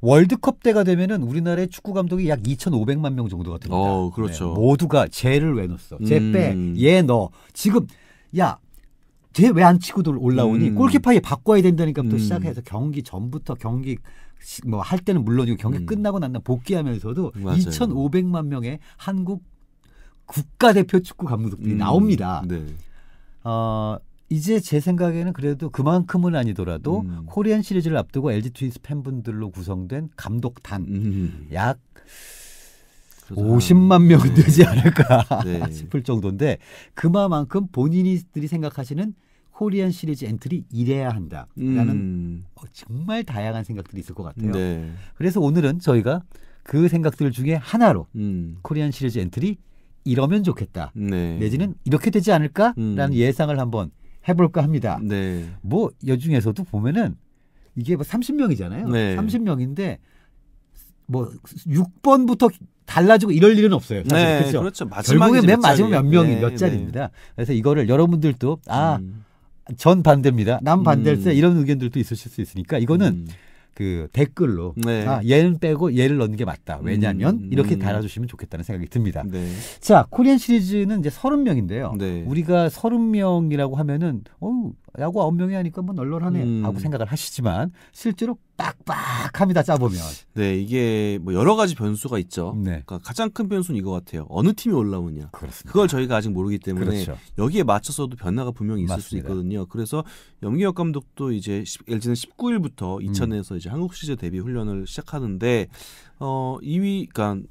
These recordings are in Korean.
월드컵 때가 되면은 우리나라의 축구 감독이 약 2,500만 명 정도가 됩니다. 어, 그렇죠. 네, 모두가 쟤를 왜 넣었어? 쟤 음. 빼, 얘 너. 지금 야, 쟤 왜 안 치고 올라오니? 음. 골키퍼에 바꿔야 된다니까부터 음. 시작해서 경기 전부터 경기 뭐 할 때는 물론이고 경기 음. 끝나고 난 다음 복귀하면서도 맞아요. 2,500만 명의 한국 국가대표 축구 감독들이 음. 나옵니다. 네. 어, 이제 제 생각에는 그래도 그만큼은 아니더라도 음. 코리안 시리즈를 앞두고 LG 트윈스 팬분들로 구성된 감독단 음. 약 50만 명 되지 않을까 네. 싶을 정도인데 그만큼 본인들이 생각하시는 코리안 시리즈 엔트리 이래야 한다라는 음. 어, 정말 다양한 생각들이 있을 것 같아요. 네. 그래서 오늘은 저희가 그 생각들 중에 하나로 음. 코리안 시리즈 엔트리 이러면 좋겠다. 네. 내지는 이렇게 되지 않을까라는 음. 예상을 한번 해볼까 합니다. 네. 뭐 여중에서도 보면은 이게 뭐 30명이잖아요. 네. 30명인데 뭐 6번부터 달라지고 이럴 일은 없어요. 사실. 네, 그렇죠. 그렇죠. 결국에 맨 마지막 몇 명이 네, 몇 네. 자리입니다. 그래서 이거를 여러분들도 아, 음. 전 반대입니다. 남 반대일세 음. 이런 의견들도 있으실 수 있으니까 이거는 음. 그 댓글로 네. 아 얘는 빼고 얘를 넣는 게 맞다. 왜냐하면 음, 음. 이렇게 달아주시면 좋겠다는 생각이 듭니다. 네. 자 코리안 시리즈는 이제 서른 명인데요. 네. 우리가 서른 명이라고 하면은 어우 야구 아홉 명이 하니까 뭐 널널하네 음. 하고 생각을 하시지만 실제로 빡빡합니다 짜보면. 네 이게 뭐 여러 가지 변수가 있죠. 네. 그러니까 가장 큰 변수는 이거 같아요. 어느 팀이 올라오냐. 그렇습니다. 그걸 저희가 아직 모르기 때문에 그렇죠. 여기에 맞춰서도 변화가 분명히 있을 맞습니다. 수 있거든요. 그래서 염기혁 감독도 이제 10, LG는 19일부터 이천에서 음. 이제 한국 시즌 데뷔 훈련을 시작하는데 어 2위 그러니까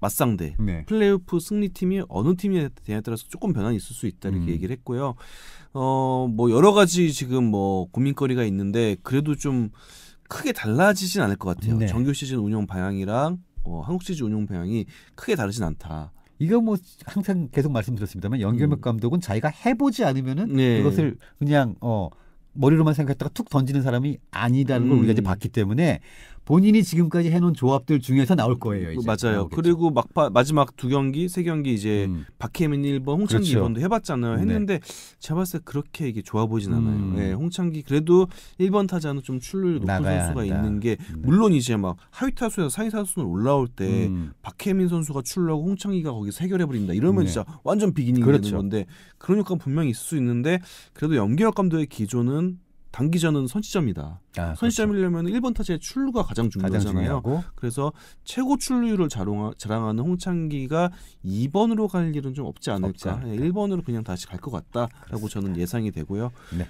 맞상대 네. 플레이오프 승리팀이 어느 팀에 대해 따라서 조금 변환이 있을 수 있다 이렇게 음. 얘기를 했고요. 어뭐 여러 가지 지금 뭐 고민거리가 있는데 그래도 좀 크게 달라지진 않을 것 같아요. 네. 정규 시즌 운영 방향이랑 어, 한국 시즌 운영 방향이 크게 다르진 않다. 이거 뭐 항상 계속 말씀드렸습니다만 연결맥 음. 감독은 자기가 해보지 않으면은 네. 이것을 그냥 어 머리로만 생각했다가 툭 던지는 사람이 아니다는 걸 음. 우리가 이제 봤기 때문에 본인이 지금까지 해놓은 조합들 중에서 나올 거예요. 이제. 맞아요. 나오겠죠. 그리고 막파 마지막 두 경기, 세 경기 이제 음. 박혜민 1번, 홍창기 그렇죠. 2번도 해봤잖아요. 네. 했는데 제가 봤을 때 그렇게 이게 좋아 보이진 않아요. 네, 홍창기 그래도 1번 타자는 좀 출루율 높은 선수가 한다. 있는 게 음. 물론 이제 막 하위 타수에서 상위 타수는 올라올 때 음. 박혜민 선수가 출루하고 홍창기가 거기서 해결해 버린다. 이러면 네. 진짜 완전 비기닝이 그렇죠. 되는 건데 그런 효과는 분명히 있을 수 있는데 그래도 연기혁 감독의 기조는 단기전은 선취점이다. 아, 그렇죠. 선취점이려면 1번 타자의 출루가 가장 중요하잖아요. 가장 그래서 최고 출루율을 자랑하는 홍창기가 2번으로 갈 일은 좀 없지 않을까. 없지 않을까. 1번으로 예, 그냥 다시 갈 것 같다라고 그렇습니다. 저는 예상이 되고요. 네.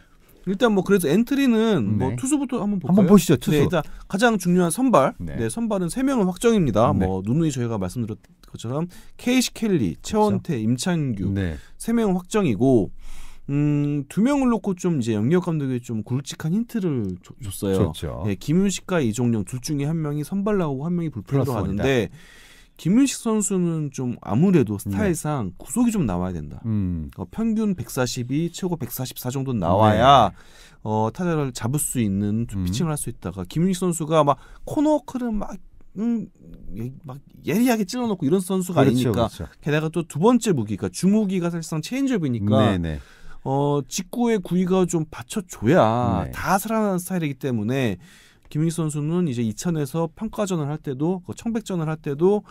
일단 뭐 그래서 엔트리는 뭐 네. 뭐 투수부터 한번 볼까요? 한번 보시죠. 투수. 네, 일단 가장 중요한 선발. 네, 네 선발은 세 명은 확정입니다. 네. 뭐 누누이 저희가 말씀드렸 것처럼 케이시 켈리, 최원태, 그렇죠? 임창규 네. 세 명은 확정이고 음, 두 명을 놓고 좀 이제 영역 감독이 좀 굵직한 힌트를 조, 줬어요. 좋 예, 김윤식과 이종영 둘 중에 한 명이 선발 나오고 한 명이 불펜으로 가는데 김윤식 선수는 좀 아무래도 네. 스타일상 네. 구속이 좀 나와야 된다. 음. 어, 평균 142, 최고 144 정도 네. 나와야 네. 어, 타자를 잡을 수 있는 좀 음. 피칭을 할 수 있다가 김윤식 선수가 막 코너크를 막 음, 예, 막 예리하게 찔러놓고 이런 선수가 그렇죠, 아니니까 그렇죠. 게다가 또 두 번째 무기가 그러니까 주무기가 사실상 체인지업이니까 네네. 네. 어, 직구의 구위가 좀 받쳐줘야 네. 다 살아나는 스타일이기 때문에 김민기 선수는 이제 2천에서 평가전을 할 때도 그 청백전을 할 때도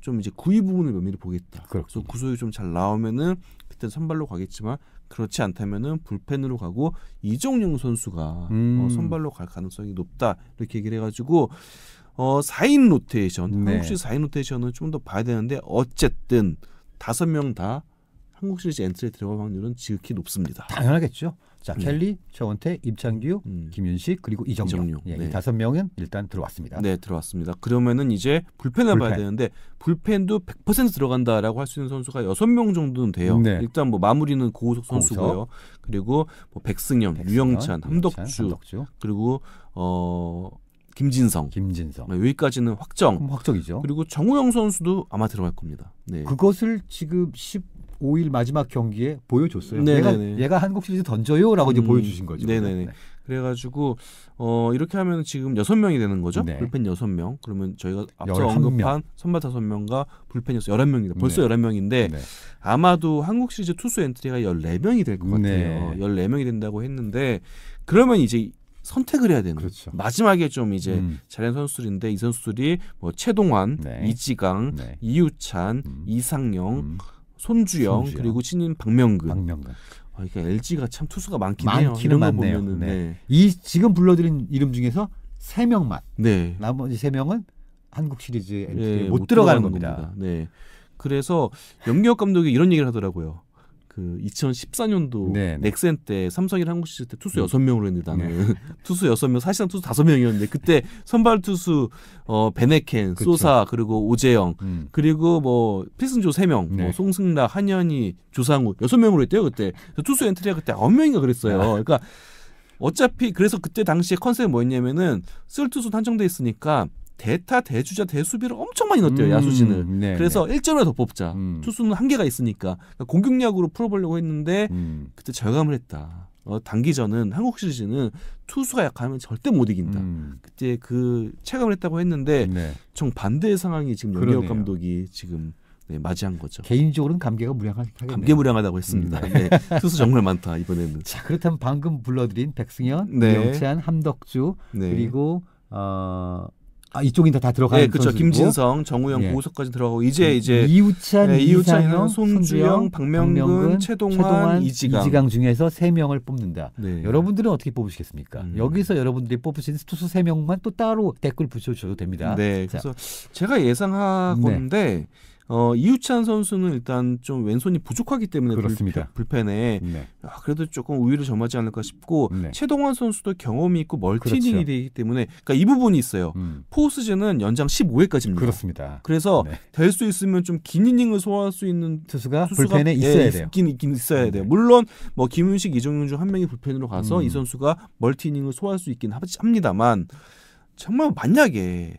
좀 이제 구위 부분을 면밀히 보겠다. 그렇군요. 그래서 구속이 좀 잘 나오면은 그때 선발로 가겠지만 그렇지 않다면은 불펜으로 가고 이종용 선수가 어, 음. 어, 선발로 갈 가능성이 높다 이렇게 얘기를 해가지고 어 4인 로테이션 네. 한국식 4인 로테이션은 좀 더 봐야 되는데 어쨌든 다섯 명다 한국 시리즈 엔트에 들어갈 확률은 지극히 높습니다. 당연하겠죠. 자 네. 켈리, 최원태, 임창규, 음. 김윤식 그리고 이정용, 이정 예, 네. 다섯 명은 일단 들어왔습니다. 네 들어왔습니다. 그러면은 이제 불펜을 불펜. 봐야 되는데 불펜도 100% 들어간다라고 할 수 있는 선수가 여섯 명 정도는 돼요. 네. 일단 뭐 마무리는 고우석 선수고요. 고우석. 그리고 뭐 백승현, 백승현 유영찬, 함덕주, 함덕주, 그리고 어. 김진성, 김진성. 네, 여기까지는 확정. 확정이죠. 그리고 정우영 선수도 아마 들어갈 겁니다. 네. 그것을 지금 10 5일 마지막 경기에 보여줬어요. 네네네. 얘가, 네, 네. 얘가 한국 시리즈 던져요라고 음. 이제 보여주신 거죠. 네네네. 네, 네. 그래가지고 어 이렇게 하면 지금 여섯 명이 되는 거죠. 네. 불펜 여섯 명. 그러면 저희가 앞서 언급한 선발 다섯 명과 불펜 여섯 열한 명이다. 벌써 열한 네. 명인데 네. 아마도 한국 시리즈 투수 엔트리가 열네 명이 될 것 같아요. 열네 명이 된다고 했는데 그러면 이제 선택을 해야 되는 그렇죠. 마지막에 좀 이제 음. 잘한 선수들인데 이 선수들이 뭐 최동환, 이지강, 이우찬, 음. 이상영 음. 손주영, 손주영. 그리고 신인 박명근. 박명근. 아, 이게 LG가 참 투수가 많긴 해요. 이런 거 많네요. 네. 네. 이 지금 불러드린 이름 중에서 세 명만. 네. 나머지 세 명은 한국 시리즈 에 네, 예, 못, 못, 들어가는 겁니다. 겁니다. 네. 그래서 염기혁 감독이 이런 얘기를 하더라고요. 그 2014년도 네, 넥센 때 삼성이랑 한국 시절 때 투수 음. 여섯 명으로 했는데 나는 네. 투수 여섯 명 사실상 투수 다섯 명이었는데 그때 선발 투수 어 베네켄, 그쵸. 소사 그리고 오재영 음. 그리고 뭐 필승조 세명 뭐 네. 뭐 송승락, 한현희, 조상우 여섯 명으로 했대요 그때 투수 엔트리가 그때 아홉 명인가 그랬어요. 네. 그러니까 어차피 그래서 그때 당시에 컨셉이 뭐였냐면은 쓸 투수 한정돼 있으니까 대타 대주자 대수비를 엄청 많이 넣었대요 음, 야수진을 네, 그래서 네. 1점을 더 뽑자 음. 투수는 한계가 있으니까 그러니까 공격력으로 풀어보려고 했는데 음. 그때 절감을 했다 어, 단기전은 한국 시리즈는 투수가 약하면 절대 못 이긴다 음. 그때 그 체감을 했다고 했는데 네. 정반대의 상황이 지금 연기혁 감독이 지금 네, 맞이한 거죠. 개인적으로는 감개가 무량하겠네요. 감개 무량하다고 했습니다. 음. 네, 투수 정말 많다 이번에는. 자 그렇다면 방금 불러드린 백승현, 네. 영채한, 함덕주 네. 그리고 어, 아, 이쪽이다 들어가는 네, 예, 그렇죠. 김진성, 정우영, 예. 고우석까지 들어가고 이제 그 이제 이우찬, 네, 이우찬, 손주영, 박명근, 박명근 최동환, 최동환 이지강. 이지강. 중에서 세 명을 뽑는다. 네. 여러분들은 어떻게 뽑으시겠습니까? 음. 여기서 여러분들이 뽑으신 투수 세 명만 또 따로 댓글 붙여주셔도 됩니다. 네, 자. 그래서 제가 예상하건데. 네. 어, 이우찬 선수는 일단 좀 왼손이 부족하기 때문에 그렇습니다. 불펜, 에 네. 아, 그래도 조금 우위를 점하지 않을까 싶고 네. 최동환 선수도 경험이 있고 멀티닝이 그렇죠. 되기 때문에 그러니까 이 부분이 있어요. 음. 포스즌은 연장 15회까지입니다. 그렇습니다. 그래서 네. 될수 있으면 좀 긴 이닝을 소화할 수 있는 투수가, 불펜에 예, 있어야 돼요. 있긴, 있긴 있어야 음, 돼요. 네. 물론 뭐 김윤식, 이정윤 중한 명이 불펜으로 가서 음. 이 선수가 멀티닝을 소화할 수 있긴 합니다만 정말 만약에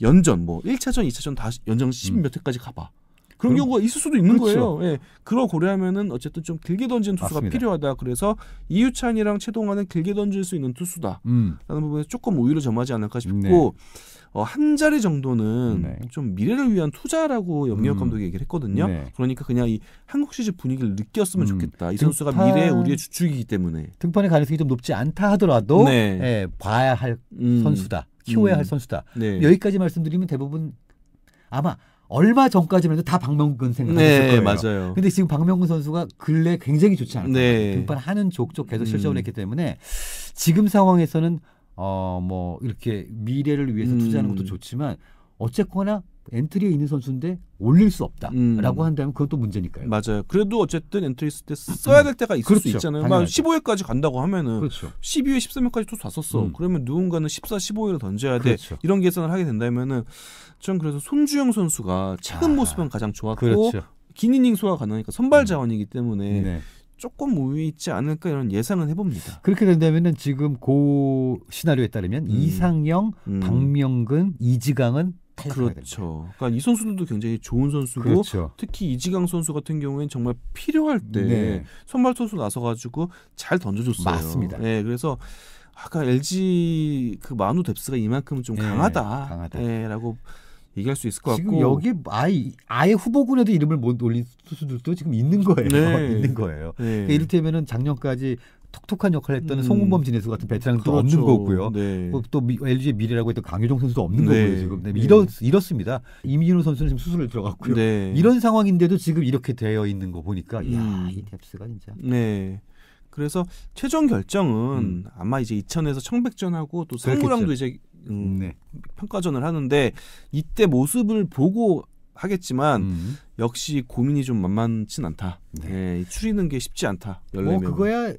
연전 뭐 1차전, 2차전 다 연전 10몇 음. 회까지 가봐. 그런 그럼, 경우가 있을 수도 있는 그렇죠. 거예요. 예. 그걸 고려하면은 어쨌든 좀 길게 던지는 투수가 맞습니다. 필요하다. 그래서 이유찬이랑 최동환은 길게 던질 수 있는 투수다라는 음. 부분에 조금 오히려 점하지 않을까 싶고 네. 어, 한 자리 정도는 네. 좀 미래를 위한 투자라고 염기혁 음. 감독이 얘기를 했거든요. 네. 그러니까 그냥 이 한국 시즌 분위기를 느꼈으면 음. 좋겠다. 이 선수가 미래의 우리의 주축이기 때문에 등판의 가능성이 좀 높지 않다 하더라도 네. 예, 봐야 할 음. 선수다. 키워야 음. 할 선수다. 네. 여기까지 말씀드리면 대부분 아마 얼마 전까지만 해도 다 박명근 생각했을 네, 거예요. 맞아요. 근데 지금 박명근 선수가 근래 굉장히 좋지 않아요 네. 등판하는 족족 계속 실점을 음. 했기 때문에 지금 상황에서는 어 뭐 이렇게 미래를 위해서 음. 투자하는 것도 좋지만 어쨌거나 엔트리에 있는 선수인데 올릴 수 없다라고 음. 한다면 그것도 문제니까요. 맞아요. 그래도 어쨌든 엔트리 있을 때 써야 될 때가 있을 그렇죠. 수 있잖아요. 막 15회까지 간다고 하면은 그렇죠. 12회 13회까지 또쐈었어 음. 그러면 누군가는 14, 15회를 던져야 그렇죠. 돼. 이런 계산을 하게 된다면은 전 그래서 손주영 선수가 최근 아. 모습은 가장 좋았고 그렇죠. 긴 이닝 소가 가능하니까 선발 음. 자원이기 때문에 네. 조금 우위 있지 않을까 이런 예상은 해봅니다. 그렇게 된다면은 지금 고 시나리오에 따르면 음. 이상영, 음. 박명근, 이지강은 탈락하게 그렇죠. 됩니다. 그러니까 이 선수들도 굉장히 좋은 선수고 그렇죠. 특히 이지강 선수 같은 경우에는 정말 필요할 때 네. 선발 투수 나서 가지고 잘 던져줬어요. 맞습니다. 네, 그래서 아까 LG 그 마누 뎁스가 이만큼 좀 네, 강하다라고 예, 얘기할 수 있을 것 지금 같고 여기 아예 아예 후보군에도 이름을 못 올린 투수들도 지금 있는 거예요. 네. 있는 거예요. 네. 그러니까 이를테면은 작년까지 톡톡한 역할을 했던 음. 송은범 진해수 같은 베테랑도 그렇죠. 없는 거고요. 네. 뭐 또 LG의 미래라고 했던 강효종 선수도 없는 네. 거고요. 지금 네. 네. 이렇, 이렇습니다. 이민호 선수는 지금 수술을 들어갔고요. 네. 이런 상황인데도 지금 이렇게 되어 있는 거 보니까 음. 야이 뎁스가 진짜. 네. 그래서 최종 결정은 음. 아마 이제 이천에서 청백전하고 또 상무랑도 이제 음, 음, 네. 평가전을 하는데 이때 모습을 보고 하겠지만 음. 역시 고민이 좀 만만치 않다. 네. 네. 추리는 게 쉽지 않다. 1 뭐 그거야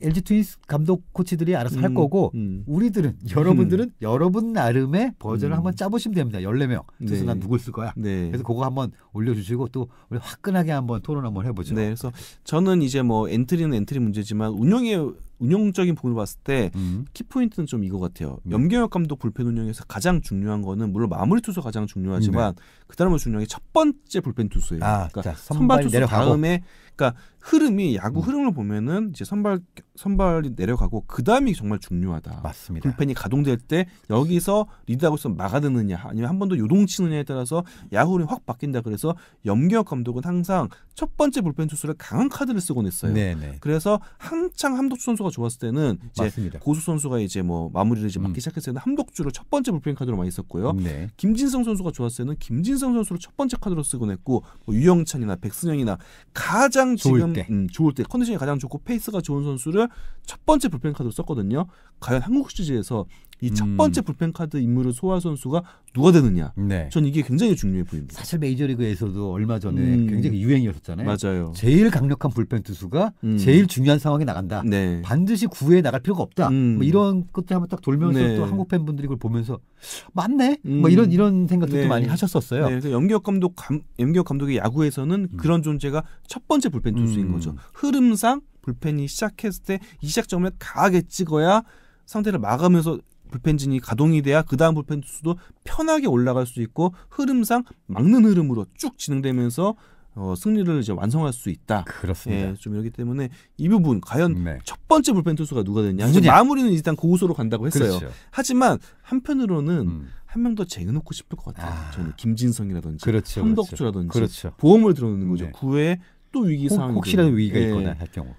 LG 트윈스 감독 코치들이 알아서 음, 할 거고 음. 우리들은 여러분들은 여러분 나름의 버전을 음. 한번 짜보시면 됩니다. 14명. 그래서 네. 난 누굴 쓸 거야. 네. 그래서 그거 한번 올려주시고 또 우리 화끈하게 한번 토론 한번 해보죠. 네, 그래서 저는 이제 뭐 엔트리는 엔트리 문제지만 운영에 운영적인 부분을 봤을 때 음. 키포인트는 좀 이거 같아요. 음. 염경엽 감독 불펜 운영에서 가장 중요한 거는 물론 마무리 투수 가장 중요하지만 네. 그다음에 중요한 게 첫 번째 불펜 투수예요. 아, 그러니까 선발, 선발 투수 내려가고. 다음에 그러니까 흐름이 야구 음. 흐름을 보면은 이제 선발 선발이 내려가고 그다음이 정말 중요하다. 맞습니다. 불펜이 가동될 때 여기서 리드하고 있으면 막아드느냐 아니면 한 번더 요동치느냐에 따라서 야구 흐확 바뀐다. 그래서 염경엽 감독은 항상 첫 번째 불펜 투수를 강한 카드를 쓰곤 했어요. 네네. 네. 그래서 한창 함독 선수가 상태가 좋았을 때는 이제 맞습니다. 고수 선수가 이제 뭐 마무리를 이제 막기 음. 시작했을 때는 함덕주를 첫 번째 불펜 카드로 많이 썼고요. 네. 김진성 선수가 좋았을 때는 김진성 선수를 첫 번째 카드로 쓰곤 했고 뭐 유영찬이나 백승영이나 가장 좋을 때. 음, 좋을 때 컨디션이 가장 좋고 페이스가 좋은 선수를 첫 번째 불펜 카드로 썼거든요. 과연 한국 시리즈에서 이첫 음. 번째 불펜 카드 인물을 소화 선수가 누가 되느냐. 네. 전 이게 굉장히 중요해 보입니다. 사실 메이저리그에서도 얼마 전에 음. 굉장히 유행이었잖아요. 맞아요. 제일 강력한 불펜 투수가 음. 제일 중요한 상황에 나간다. 네. 반드시 구회에 나갈 필요가 없다. 음. 뭐 이런 것들 한번 딱 돌면서 네. 또 한국 팬분들이 그걸 보면서 맞네. 음. 뭐 이런 이런 생각들도 네. 많이 하셨었어요. 네, 그래서 염기혁 감독 감, 염기혁 감독의 야구에서는 그런 존재가 첫 번째 불펜 투수인 거죠. 흐름상 불펜이 시작했을 때 이 시작점을 강하게 찍어야 상태를 막으면서 불펜진이 가동이 돼야 그 다음 불펜 투수도 편하게 올라갈 수 있고 흐름상 막는 흐름으로 쭉 진행되면서 어, 승리를 이제 완성할 수 있다. 그렇습니다. 예, 좀 이렇기 때문에 이 부분 과연 네. 첫 번째 불펜 투수가 누가 되냐. 이제 마무리는 일단 고우소로 간다고 했어요. 그렇죠. 하지만 한편으로는 음. 한명 더 쟁여놓고 싶을 것 같아요. 아. 저는 김진성이라든지 그렇죠, 그렇죠. 덕주라든지 그렇죠. 보험을 들어놓는 거죠. 네. 구회또 위기 상황 혹시라도 위기가 예. 있거나 할 경우.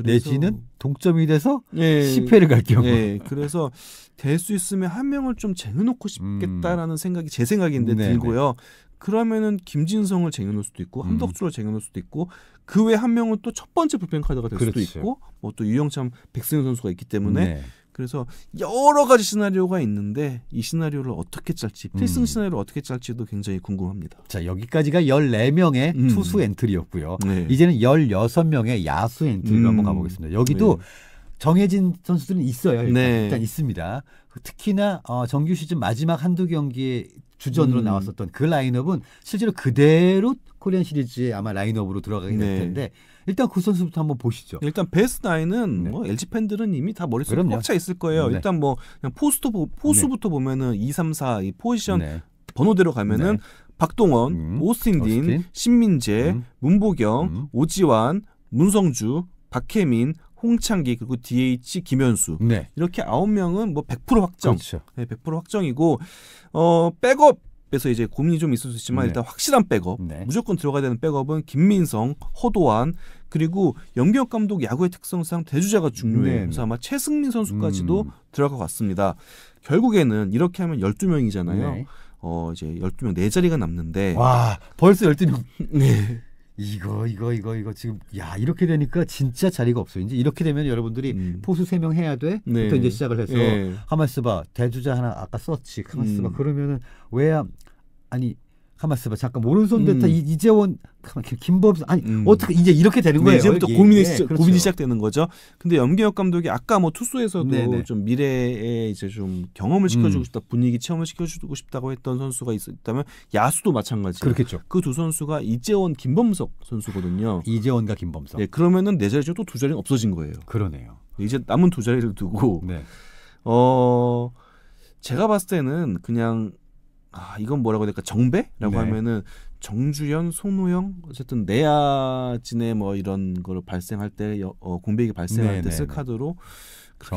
내지는 동점이 돼서 예, 10회를 갈 경우. 예, 그래서 될 수 있으면 한 명을 좀 쟁여놓고 싶겠다라는 음. 생각이 제 생각인데 네, 들고요. 네. 그러면은 김진성을 쟁여놓을 수도 있고 함덕수를 음. 쟁여놓을 수도 있고 그 외 한 명은 또 첫 번째 불펜 카드가 될 그렇죠. 수도 있고 뭐또 유영참 백승현 선수가 있기 때문에 네. 그래서 여러 가지 시나리오가 있는데 이 시나리오를 어떻게 짤지 음. 필승 시나리오를 어떻게 짤지도 굉장히 궁금합니다. 자 여기까지가 14명의 음. 투수 엔트리였고요. 네. 이제는 16명의 야수 엔트리로 음. 한번 가보겠습니다. 여기도 네. 정해진 선수들은 있어요. 일단, 네. 일단 있습니다. 특히나 어, 정규 시즌 마지막 한두 경기에 주전으로 음. 나왔었던 그 라인업은 실제로 그대로 코리안 시리즈에 아마 라인업으로 들어가게 될 네. 텐데 일단 그 선수부터 한번 보시죠. 일단 베스트 나인은 네. 뭐 LG 팬들은 이미 다 머릿속에 꽉 차 있을 거예요. 네. 일단 뭐 그냥 포스트 포수부터 네. 보면은 2, 3, 4 이 포지션 네. 번호대로 가면은 네. 박동원, 음, 오스틴 딘, 오스틴? 신민재, 음. 문보경, 음. 오지환, 문성주, 박혜민, 홍창기 그리고 DH 김현수 네. 이렇게 아홉 명은 뭐 100% 확정, 그렇죠. 네, 100% 확정이고 어 백업 그래서 이제 고민이 좀 있을 수 있지만 네. 일단 확실한 백업 네. 무조건 들어가야 되는 백업은 김민성, 허도환 그리고 연기 감독 야구의 특성상 대주자가 중요해요. 네. 그래서 아마 최승민 선수까지도 음. 들어갈 것 같습니다. 결국에는 이렇게 하면 12명이잖아요. 어 이제 12명 네 자리가 남는데 와, 벌써 12명. 네. 이거 이거 이거 이거 지금 야 이렇게 되니까 진짜 자리가 없어요. 이제 이렇게 되면 여러분들이 음. 포수 세 명 해야 돼. 네. 부터 이제 시작을 해서 네. 예. 하마스바 대주자 하나 아까 썼지. 하마스바 음. 그러면은 왜 아니 가만 있어봐 잠깐 오른손 대타 음. 이재원 김범 아니 음. 어떻게 이제 이렇게 되는 거예요? 이제부터 여기. 고민이 예, 시작, 네, 그렇죠. 고민이 시작되는 거죠. 근데 연기혁 감독이 아까 뭐 투수에서도 네네. 네. 좀 미래에 이제 좀 경험을 음. 시켜주고 음. 싶다, 분위기 체험을 시켜주고 싶다고 했던 선수가 있다면 야수도 마찬가지예요. 그렇겠죠. 그 두 선수가 이재원, 김범석 선수거든요. 이재원과 김범석. 네, 그러면은 내 자리 중또두 자리는 없어진 거예요. 그러네요. 이제 남은 두 자리를 두고 네. 어 제가 봤을 때는 그냥 아 이건 뭐라고 해야 될까 정배라고 네. 하면은 정주현, 손호영 어쨌든 내야진의 뭐 이런 거를 발생할 때 어, 공백이 발생할 때쓸 네, 네, 네. 카드로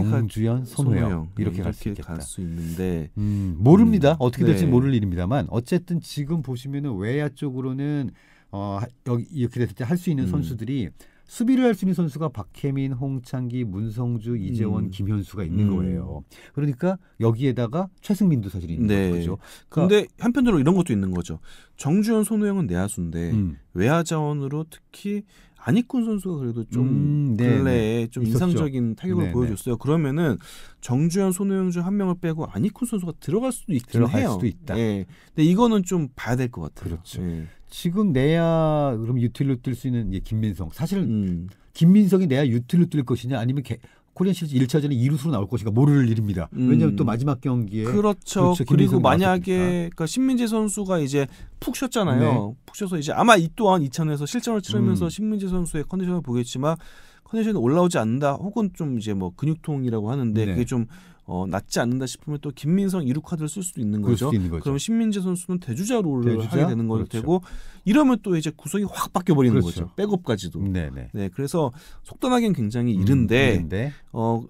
정주현, 손호영, 이렇게, 이렇게 갈 수 있는데 음, 모릅니다 음, 어떻게 될지 네. 모를 일입니다만 어쨌든 지금 보시면은 외야 쪽으로는 어 여기 이렇게 됐을 때 할 수 있는 음. 선수들이 수비를 할 수 있는 선수가 박혜민, 홍창기, 문성주, 이재원, 음. 김현수가 있는 음. 거예요. 그러니까 여기에다가 최승민도 사실 있는 네. 거죠. 그런데 그러니까 한편으로 이런 것도 있는 거죠. 정주현, 손호영은 내야수인데 음. 외야 자원으로 특히 안익군 선수가 그래도 좀 음, 네, 근래에 네. 좀 있었죠. 인상적인 타격을 네, 네. 보여줬어요. 그러면은 정주현, 손호영 중한 명을 빼고 안익군 선수가 들어갈 수도 있긴 들어갈 해요. 수도 있다. 예. 근데 이거는 좀 봐야 될 것 같아요. 그렇죠. 예. 지금 내야 그럼 유틸로 뛸 수 있는 예, 김민성. 사실은 음. 김민성이 내야 유틸로 뛸 것이냐 아니면 개, 코리안 시리즈 1차전이 2루수로 나올 것인가 모를 일입니다. 음. 왜냐하면 또 마지막 경기에 그렇죠. 그렇죠. 그리고 만약에 그러니까 신민재 선수가 이제 푹 쉬었잖아요. 네. 푹 쉬어서 이제 아마 이 또한 2차전에서 실전을 치르면서 음. 신민재 선수의 컨디션을 보겠지만 컨디션이 올라오지 않는다 혹은 좀 이제 뭐 근육통이라고 하는데 네. 그게 좀 어, 낫지 않는다 싶으면 또 김민성 이루 카드를 쓸 수도 있는 거죠. 거죠. 그럼 신민재 선수는 대주자 롤을 대주자? 하게 되는 거죠. 그렇죠. 되고 이러면 또 이제 구성이 확 바뀌어 버리는 그렇죠. 거죠. 백업까지도. 네네. 네. 네, 그래서 속단하기엔 굉장히 음, 이른데, 음, 이른데. 어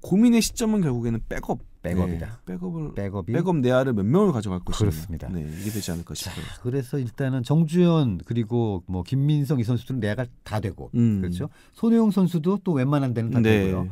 고민의 시점은 결국에는 백업. 백업이다. 네, 백업을 백업이? 백업 내야를 몇 명을 가져갈 것이냐. 그렇습니다. 네, 이게 되지 않을까 싶어 그래서 일단은 정주현 그리고 뭐 김민성 이 선수들은 내야가 다 되고 음. 그렇죠. 손혜용 선수도 또 웬만한 데는 다 네. 되고요.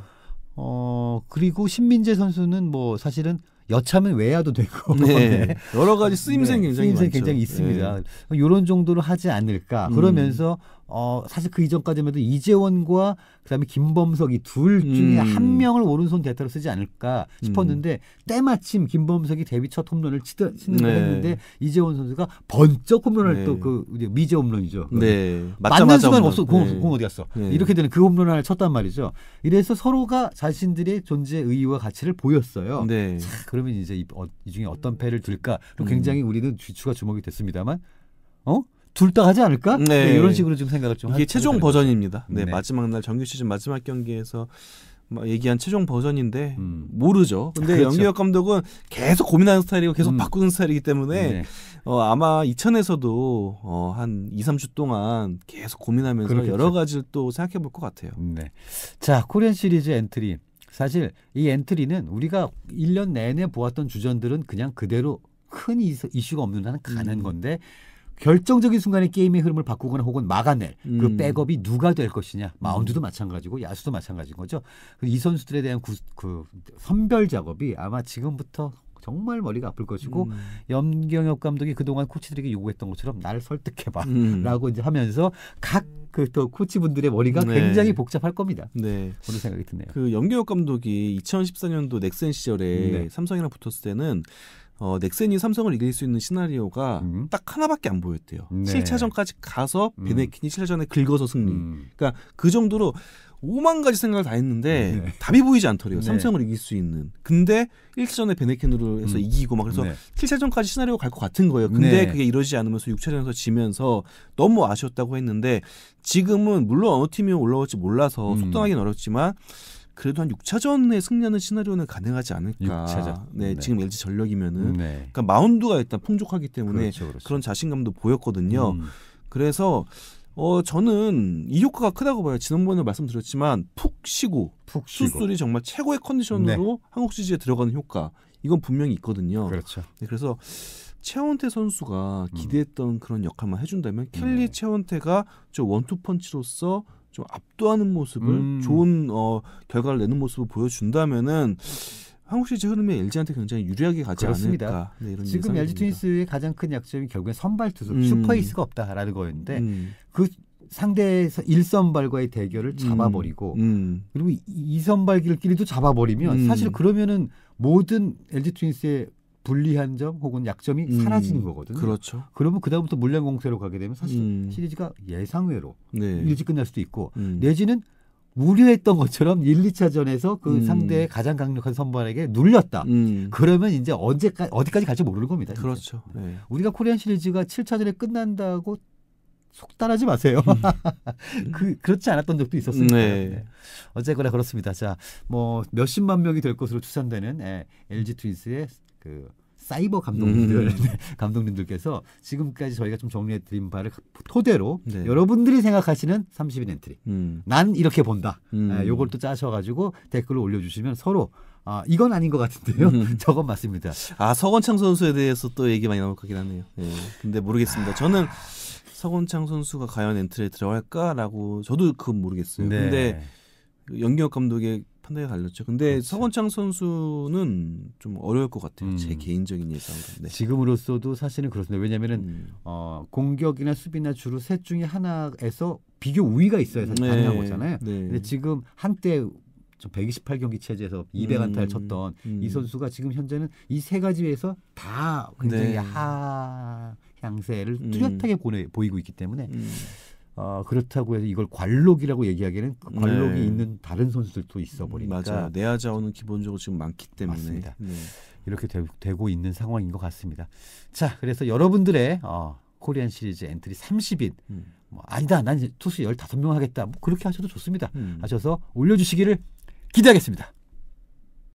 어 그리고 신민재 선수는 뭐 사실은 여차면 외야도 되고 네. 네. 여러 가지 쓰임새 네. 굉장히 쓰임새 굉장히 있습니다. 네. 이런 정도로 하지 않을까 음. 그러면서 음. 어, 사실 그 이전까지만 해도 이재원과 그다음에 김범석 이둘 중에 음. 한 명을 오른손 대타로 쓰지 않을까 싶었는데 음. 때마침 김범석이 데뷔 첫 홈런을 치던 치는 걸 네. 했는데 이재원 선수가 번쩍 홈런을 네. 또그 미제 홈런이죠. 네. 맞는 순간 홈런. 없어 공, 네. 공 어디 갔어. 네. 이렇게 되는 그 홈런을 쳤단 말이죠. 이래서 서로가 자신들의 존재 의의와 가치를 보였어요. 네. 자, 그러면 이제 이, 어, 이 중에 어떤 패를 둘까 그리고 굉장히 음. 우리는 주추가 주목이 됐습니다만 어? 둘다 하지 않을까? 네, 네. 이런 식으로 지금 생각을 좀 이게 최종 버전입니다. 네, 네, 마지막 날 정규 시즌 마지막 경기에서 뭐 얘기한 최종 버전인데 음. 모르죠. 근데 그렇죠. 영기혁 감독은 계속 고민하는 스타일이고 계속 음. 바꾸는 스타일이기 때문에 네. 어, 아마 이천에서도 어, 한 2, 3주 동안 계속 고민하면서 그렇겠죠. 여러 가지를 또 생각해 볼 것 같아요. 네. 자, 코리안 시리즈 엔트리. 사실 이 엔트리는 우리가 1년 내내 보았던 주전들은 그냥 그대로 큰 이슈가 없는 한은 가는 음. 건데 결정적인 순간에 게임의 흐름을 바꾸거나 혹은 막아낼 그 음. 그 백업이 누가 될 것이냐 마운드도 음. 마찬가지고 야수도 마찬가지인 거죠. 이 선수들에 대한 구, 그 선별 작업이 아마 지금부터 정말 머리가 아플 것이고 음. 염경엽 감독이 그동안 코치들에게 요구했던 것처럼 날 설득해봐라고 음. 이제 하면서 각 그 또 코치분들의 머리가 네. 굉장히 복잡할 겁니다. 네. 그런 생각이 드네요. 그 염경엽 감독이 2014년도 넥센 시절에 네. 삼성이랑 붙었을 때는 어, 넥센이 삼성을 이길 수 있는 시나리오가 음. 딱 하나밖에 안 보였대요. 네. 7차전까지 가서 음. 베네킨이 7차전에 긁어서 승리. 음. 그러니까 그 정도로 오만 가지 생각을 다 했는데 네. 답이 보이지 않더래요. 네. 삼성을 이길 수 있는. 근데 1차전에 베네킨으로 해서 음. 이기고 막 그래서 네. 7차전까지 시나리오 갈 것 같은 거예요. 근데 네. 그게 이러지 않으면서 6차전에서 지면서 너무 아쉬웠다고 했는데 지금은 물론 어느 팀이 올라올지 몰라서 음. 속당하기는 어렵지만 그래도 한6차전의 승리하는 시나리오는 가능하지 않을까. 6차전. 네, 네. 지금 LG 전력이면은 네. 그러니까 마운드가 일단 풍족하기 때문에 그렇죠, 그렇죠. 그런 자신감도 보였거든요. 음. 그래서 어 저는 이 효과가 크다고 봐요. 지난번에 말씀드렸지만 푹 쉬고 푹 쉬고. 수술이 정말 최고의 컨디션으로 네. 한국 시즌에 들어가는 효과 이건 분명히 있거든요. 그렇죠. 네, 그래서 최원태 선수가 음. 기대했던 음. 그런 역할만 해준다면 켈리 네. 최원태가 저 원투 펀치로서 좀 압도하는 모습을 음. 좋은 어, 결과를 내는 모습을 보여준다면은 한국 시리즈 흐름에 LG한테 굉장히 유리하게 가지 그렇습니다. 않을까 네, 이런 지금 예상 LG 트윈스의 가장 큰 약점이 결국엔 선발 투수 음. 슈퍼이스가 없다라는 거였는데 음. 그 상대에서 일선발과의 대결을 음. 잡아버리고 음. 그리고 이선발끼리도 잡아버리면 음. 사실 그러면은 모든 LG 트윈스의 불리한 점 혹은 약점이 음, 사라지는 거거든요. 그렇죠. 그러면 그다음부터 물량 공세로 가게 되면 사실 음. 시리즈가 예상외로 네. 일찍 끝날 수도 있고 음. 내지는 우려했던 것처럼 1, 2차전에서 그 음. 상대의 가장 강력한 선발에게 눌렸다. 음. 그러면 이제 언제까지 어디까지 갈지 모르는 겁니다. 진짜. 그렇죠. 네. 네. 우리가 코리안 시리즈가 7차전에 끝난다고 속단하지 마세요. 음. 그 그렇지 않았던 적도 있었습니다. 네. 네. 어쨌거나 그렇습니다. 자, 뭐 몇십만 명이 될 것으로 추산되는 에, 예, LG 트윈스의 그 사이버 감독님들 음. 감독님들께서 지금까지 저희가 좀 정리해 드린 바를 토대로 네. 여러분들이 생각하시는 30인 엔트리 음. 난 이렇게 본다 음. 예, 요걸 또 짜셔가지고 댓글로 올려주시면 서로 아 이건 아닌 것 같은데요 음. 저건 맞습니다 아 서건창 선수에 대해서 또 얘기 많이 나올 것 같긴 하네요 예. 근데 모르겠습니다 아. 저는 서건창 선수가 과연 엔트리에 들어갈까라고 저도 그건 모르겠어요 네. 근데 연기혁 그 감독의 판단이 달렸죠. 근데 그렇지. 서건창 선수는 좀 어려울 것 같아요. 음. 제 개인적인 예상으로. 네. 지금으로서도 사실은 그렇습니다. 왜냐하면은 음. 어, 공격이나 수비나 주로 셋 중에 하나에서 비교 우위가 있어야 사실 네. 가능한 거잖아요. 네. 근데 지금 한때 128경기 체제에서 200안타를 음. 쳤던 음. 이 선수가 지금 현재는 이 세 가지에서 다 굉장히 네. 하향세를 음. 뚜렷하게 보내, 보이고 있기 때문에 음. 어, 그렇다고 해서 이걸 관록이라고 얘기하기에는 그 관록이 네. 있는 다른 선수들도 있어 음, 버리니까 맞아 내야 자원은 기본적으로 지금 많기 때문에 맞습니다. 네. 이렇게 되, 고 있는 상황인 것 같습니다. 자, 그래서 여러분들의 어, 코리안 시리즈 엔트리 30인 음. 뭐, 아니다, 난 투수 15명 하겠다. 뭐 그렇게 하셔도 좋습니다. 음. 하셔서 올려주시기를 기대하겠습니다.